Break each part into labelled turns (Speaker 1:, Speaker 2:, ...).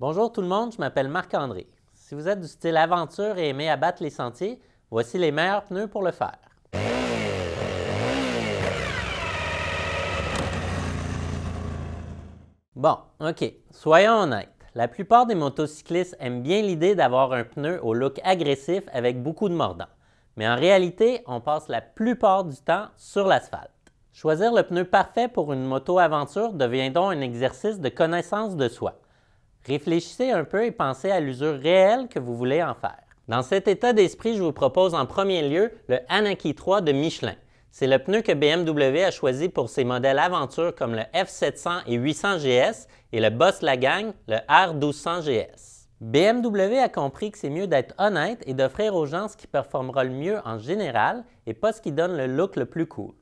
Speaker 1: Bonjour tout le monde, je m'appelle Marc-André. Si vous êtes du style aventure et aimez abattre les sentiers, voici les meilleurs pneus pour le faire. Bon, ok, soyons honnêtes. La plupart des motocyclistes aiment bien l'idée d'avoir un pneu au look agressif avec beaucoup de mordant. Mais en réalité, on passe la plupart du temps sur l'asphalte. Choisir le pneu parfait pour une moto aventure devient donc un exercice de connaissance de soi. Réfléchissez un peu et pensez à l'usure réelle que vous voulez en faire. Dans cet état d'esprit, je vous propose en premier lieu le Anaki 3 de Michelin. C'est le pneu que BMW a choisi pour ses modèles aventure comme le F700 et 800 GS et le boss la le R1200 GS. BMW a compris que c'est mieux d'être honnête et d'offrir aux gens ce qui performera le mieux en général et pas ce qui donne le look le plus cool.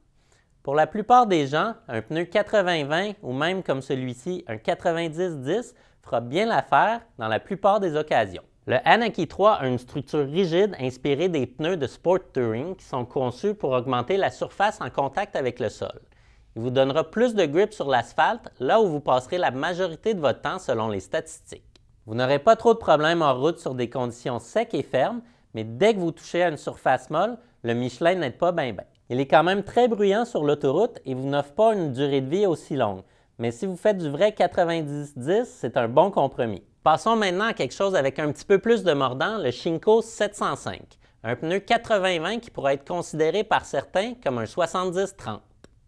Speaker 1: Pour la plupart des gens, un pneu 80-20 ou même comme celui-ci, un 90-10 fera bien l'affaire dans la plupart des occasions. Le Anaki 3 a une structure rigide inspirée des pneus de Sport Touring qui sont conçus pour augmenter la surface en contact avec le sol. Il vous donnera plus de grip sur l'asphalte, là où vous passerez la majorité de votre temps selon les statistiques. Vous n'aurez pas trop de problèmes en route sur des conditions secs et fermes, mais dès que vous touchez à une surface molle, le Michelin n'est pas bien bien. Il est quand même très bruyant sur l'autoroute et vous n'offre pas une durée de vie aussi longue, mais si vous faites du vrai 90-10, c'est un bon compromis. Passons maintenant à quelque chose avec un petit peu plus de mordant, le Shinko 705, un pneu 80-20 qui pourrait être considéré par certains comme un 70-30.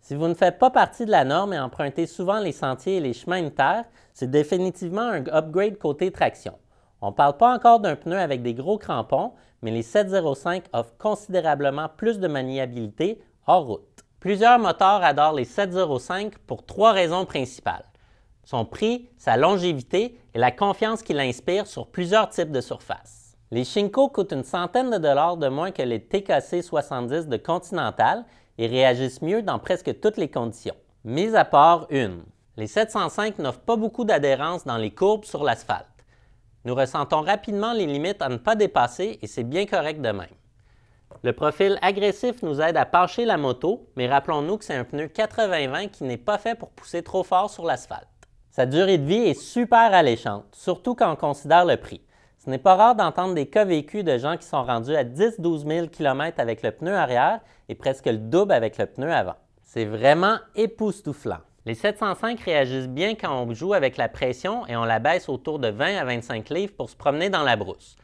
Speaker 1: Si vous ne faites pas partie de la norme et empruntez souvent les sentiers et les chemins de terre, c'est définitivement un upgrade côté traction. On ne parle pas encore d'un pneu avec des gros crampons, mais les 705 offrent considérablement plus de maniabilité hors route. Plusieurs moteurs adorent les 705 pour trois raisons principales. Son prix, sa longévité et la confiance qu'il inspire sur plusieurs types de surfaces. Les Shinko coûtent une centaine de dollars de moins que les TKC 70 de Continental et réagissent mieux dans presque toutes les conditions, mis à part une. Les 705 n'offrent pas beaucoup d'adhérence dans les courbes sur l'asphalte. Nous ressentons rapidement les limites à ne pas dépasser et c'est bien correct de même. Le profil agressif nous aide à pencher la moto, mais rappelons-nous que c'est un pneu 80-20 qui n'est pas fait pour pousser trop fort sur l'asphalte. Sa durée de vie est super alléchante, surtout quand on considère le prix. Ce n'est pas rare d'entendre des cas vécus de gens qui sont rendus à 10-12 000 km avec le pneu arrière et presque le double avec le pneu avant. C'est vraiment époustouflant. Les 705 réagissent bien quand on joue avec la pression et on la baisse autour de 20 à 25 livres pour se promener dans la brousse.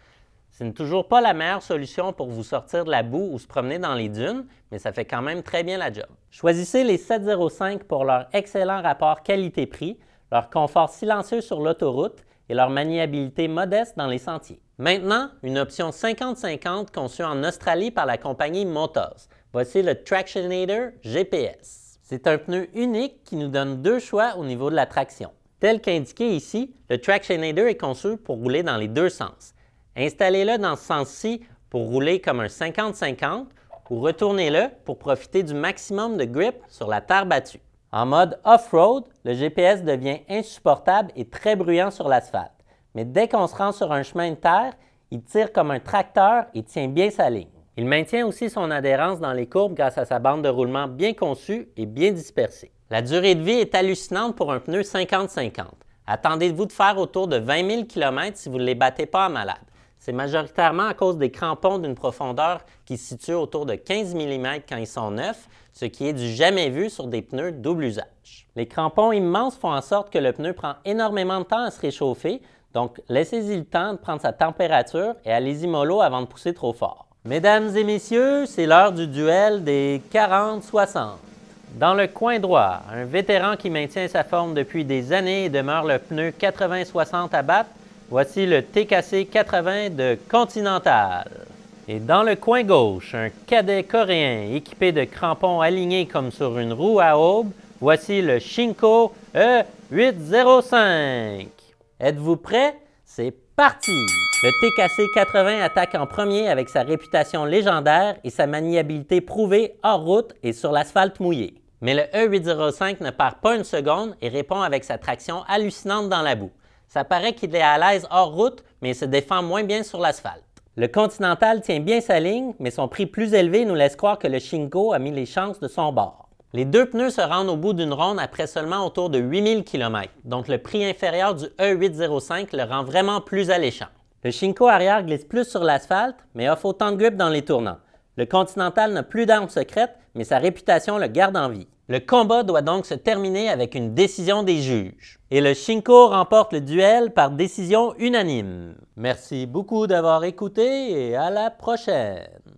Speaker 1: Ce n'est toujours pas la meilleure solution pour vous sortir de la boue ou se promener dans les dunes, mais ça fait quand même très bien la job. Choisissez les 705 pour leur excellent rapport qualité-prix, leur confort silencieux sur l'autoroute et leur maniabilité modeste dans les sentiers. Maintenant, une option 50-50 conçue en Australie par la compagnie Motors. Voici le Tractionator GPS. C'est un pneu unique qui nous donne deux choix au niveau de la traction. Tel qu'indiqué ici, le Tractionator est conçu pour rouler dans les deux sens. Installez-le dans ce sens-ci pour rouler comme un 50-50 ou retournez-le pour profiter du maximum de grip sur la terre battue. En mode off-road, le GPS devient insupportable et très bruyant sur l'asphalte. Mais dès qu'on se rend sur un chemin de terre, il tire comme un tracteur et tient bien sa ligne. Il maintient aussi son adhérence dans les courbes grâce à sa bande de roulement bien conçue et bien dispersée. La durée de vie est hallucinante pour un pneu 50-50. Attendez-vous de faire autour de 20 000 km si vous ne les battez pas à malade. C'est majoritairement à cause des crampons d'une profondeur qui se situe autour de 15 mm quand ils sont neufs, ce qui est du jamais vu sur des pneus double usage. Les crampons immenses font en sorte que le pneu prend énormément de temps à se réchauffer, donc laissez-y le temps de prendre sa température et allez-y mollo avant de pousser trop fort. Mesdames et messieurs, c'est l'heure du duel des 40-60. Dans le coin droit, un vétéran qui maintient sa forme depuis des années et demeure le pneu 80-60 à battre Voici le TKC 80 de Continental. Et dans le coin gauche, un cadet coréen équipé de crampons alignés comme sur une roue à aube, voici le Shinko E805. Êtes-vous prêt? C'est parti! Le TKC 80 attaque en premier avec sa réputation légendaire et sa maniabilité prouvée hors route et sur l'asphalte mouillé. Mais le E805 ne part pas une seconde et répond avec sa traction hallucinante dans la boue. Ça paraît qu'il est à l'aise hors route, mais il se défend moins bien sur l'asphalte. Le Continental tient bien sa ligne, mais son prix plus élevé nous laisse croire que le Shinko a mis les chances de son bord. Les deux pneus se rendent au bout d'une ronde après seulement autour de 8000 km, donc le prix inférieur du E805 le rend vraiment plus alléchant. Le Shinko arrière glisse plus sur l'asphalte, mais offre autant de grip dans les tournants. Le Continental n'a plus d'armes secrètes, mais sa réputation le garde en vie. Le combat doit donc se terminer avec une décision des juges. Et le Shinko remporte le duel par décision unanime. Merci beaucoup d'avoir écouté et à la prochaine!